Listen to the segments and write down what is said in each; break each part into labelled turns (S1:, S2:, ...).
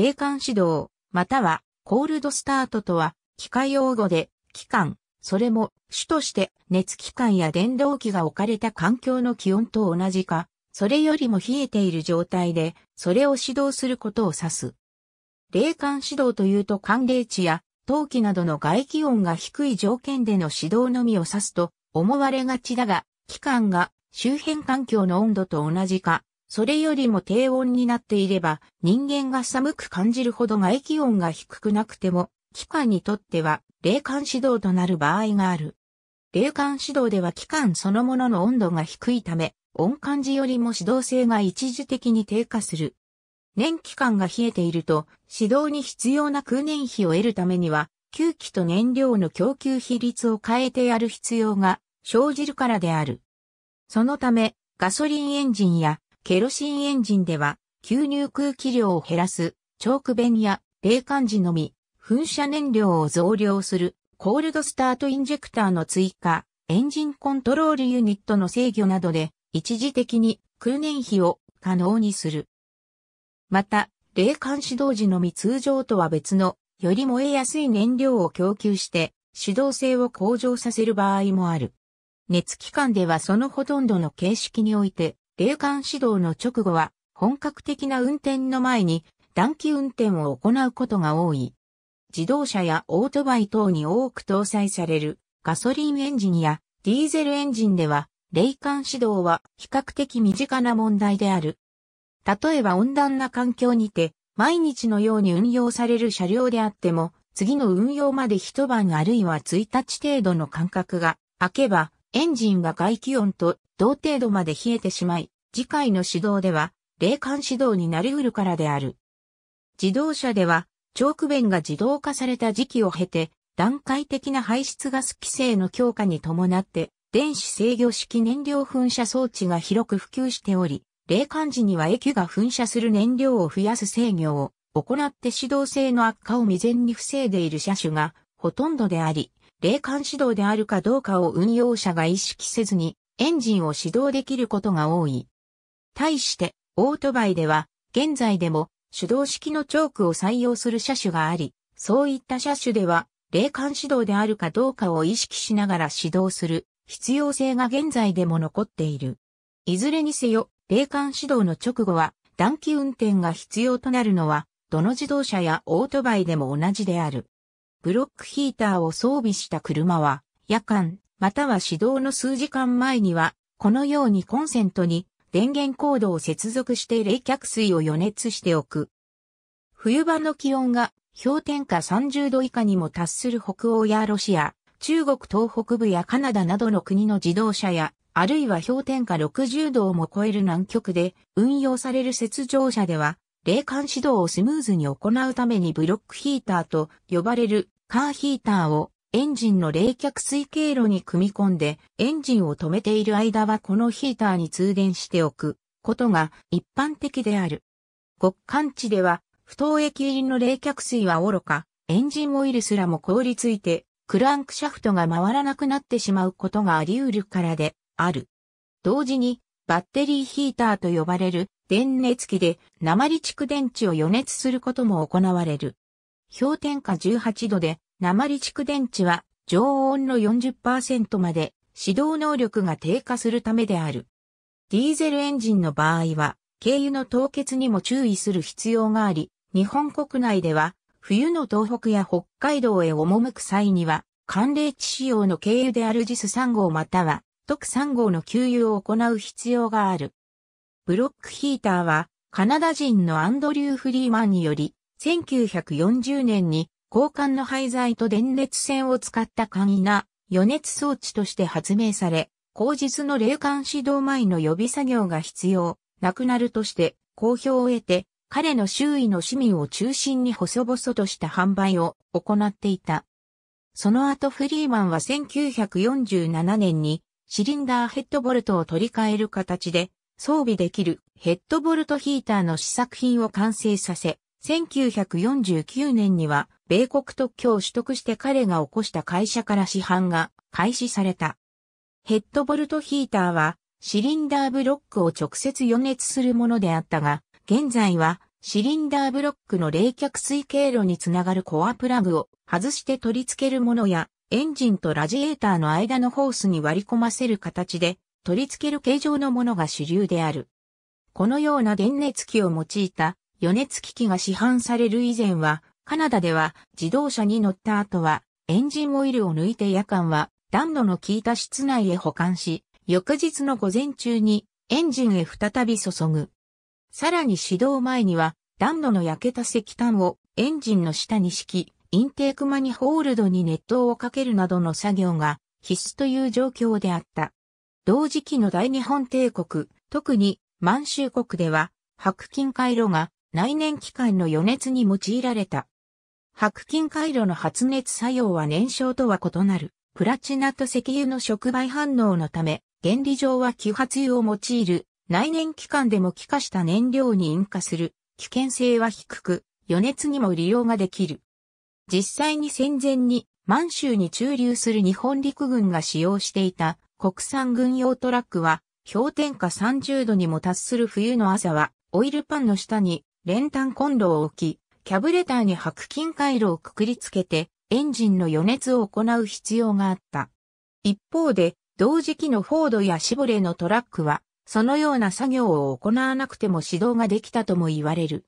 S1: 霊感指導、またはコールドスタートとは、機械用語で、機関、それも主として熱機関や電動機が置かれた環境の気温と同じか、それよりも冷えている状態で、それを指導することを指す。霊感指導というと寒冷地や陶器などの外気温が低い条件での指導のみを指すと思われがちだが、期間が周辺環境の温度と同じか、それよりも低温になっていれば、人間が寒く感じるほど外気温が低くなくても、機関にとっては冷感指導となる場合がある。冷感指導では機関そのものの温度が低いため、温感時よりも指導性が一時的に低下する。年期間が冷えていると、指導に必要な空年費を得るためには、吸気と燃料の供給比率を変えてやる必要が生じるからである。そのため、ガソリンエンジンやケロシンエンジンでは、吸入空気量を減らす、チョーク弁や冷感時のみ、噴射燃料を増量する、コールドスタートインジェクターの追加、エンジンコントロールユニットの制御などで、一時的に空燃費を可能にする。また、冷感指導時のみ通常とは別の、より燃えやすい燃料を供給して、指導性を向上させる場合もある。熱機関ではそのほとんどの形式において、霊感指導の直後は、本格的な運転の前に、暖気運転を行うことが多い。自動車やオートバイ等に多く搭載されるガソリンエンジンやディーゼルエンジンでは、霊感指導は比較的身近な問題である。例えば温暖な環境にて、毎日のように運用される車両であっても、次の運用まで一晩あるいは1日程度の間隔が空けば、エンジンが外気温と同程度まで冷えてしまい、次回の指導では、霊感指導になりうるからである。自動車では、長ク弁が自動化された時期を経て、段階的な排出ガス規制の強化に伴って、電子制御式燃料噴射装置が広く普及しており、冷感時には液が噴射する燃料を増やす制御を行って指導性の悪化を未然に防いでいる車種がほとんどであり、冷感指導であるかどうかを運用者が意識せずにエンジンを始動できることが多い。対して、オートバイでは、現在でも手動式のチョークを採用する車種があり、そういった車種では、霊感指導であるかどうかを意識しながら指導する必要性が現在でも残っている。いずれにせよ、霊感指導の直後は、暖気運転が必要となるのは、どの自動車やオートバイでも同じである。ブロックヒーターを装備した車は、夜間、または始動の数時間前には、このようにコンセントに電源コードを接続して冷却水を予熱しておく。冬場の気温が氷点下30度以下にも達する北欧やロシア、中国東北部やカナダなどの国の自動車や、あるいは氷点下60度をも超える南極で運用される雪上車では、冷感指導をスムーズに行うためにブロックヒーターと呼ばれるカーヒーターをエンジンの冷却水経路に組み込んで、エンジンを止めている間はこのヒーターに通電しておくことが一般的である。極寒地では、不凍液入りの冷却水はおろか、エンジンオイルすらも凍りついて、クランクシャフトが回らなくなってしまうことがあり得るからである。同時に、バッテリーヒーターと呼ばれる電熱器で鉛蓄電池を予熱することも行われる。氷点下18度で鉛蓄電池は常温の40%まで指導能力が低下するためである。ディーゼルエンジンの場合は、軽油の凍結にも注意する必要があり、日本国内では、冬の東北や北海道へ赴く際には、寒冷地仕様の軽油であるジス3号または、特3号の給油を行う必要がある。ブロックヒーターは、カナダ人のアンドリュー・フリーマンにより、1940年に交換の廃材と電熱線を使った簡易な予熱装置として発明され、後日の霊感指導前の予備作業が必要、なくなるとして好評を得て、彼の周囲の市民を中心に細々とした販売を行っていた。その後フリーマンは1947年にシリンダーヘッドボルトを取り替える形で装備できるヘッドボルトヒーターの試作品を完成させ、1949年には米国特許を取得して彼が起こした会社から市販が開始された。ヘッドボルトヒーターはシリンダーブロックを直接予熱するものであったが、現在はシリンダーブロックの冷却水経路につながるコアプラグを外して取り付けるものや、エンジンとラジエーターの間のホースに割り込ませる形で取り付ける形状のものが主流である。このような電熱機を用いた予熱機器が市販される以前は、カナダでは自動車に乗った後はエンジンオイルを抜いて夜間は暖炉の効いた室内へ保管し、翌日の午前中にエンジンへ再び注ぐ。さらに始動前には暖炉の焼けた石炭をエンジンの下に敷き、インテークマニホールドに熱湯をかけるなどの作業が必須という状況であった。同時期の大日本帝国、特に満州国では白金回路が内燃機関の余熱に用いられた。白金回路の発熱作用は燃焼とは異なる、プラチナと石油の触媒反応のため、原理上は揮発油を用いる、内燃機関でも気化した燃料に引火する、危険性は低く、余熱にも利用ができる。実際に戦前に満州に駐留する日本陸軍が使用していた国産軍用トラックは氷点下30度にも達する冬の朝はオイルパンの下に練炭コンロを置きキャブレターに白金回路をくくりつけて、エンジンの余熱を行う必要があった。一方で、同時期のフォードやシボレーのトラックは、そのような作業を行わなくても指導ができたとも言われる。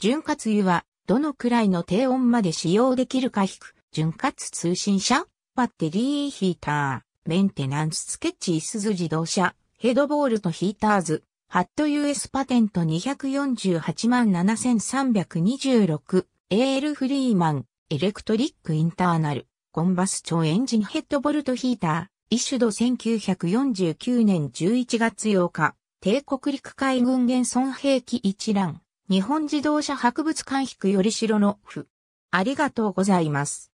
S1: 潤滑油は、どのくらいの低温まで使用できるか引く、潤滑通信車、バッテリーヒーター、メンテナンススケッチイスズ自動車、ヘドボールとヒーターズ、ハット US パテント248万7326、AL フリーマン、エレクトリックインターナル、コンバス超エンジンヘッドボルトヒーター、イシュド1949年11月8日、帝国陸海軍現存兵器一覧、日本自動車博物館引くよりしろの府。ありがとうございます。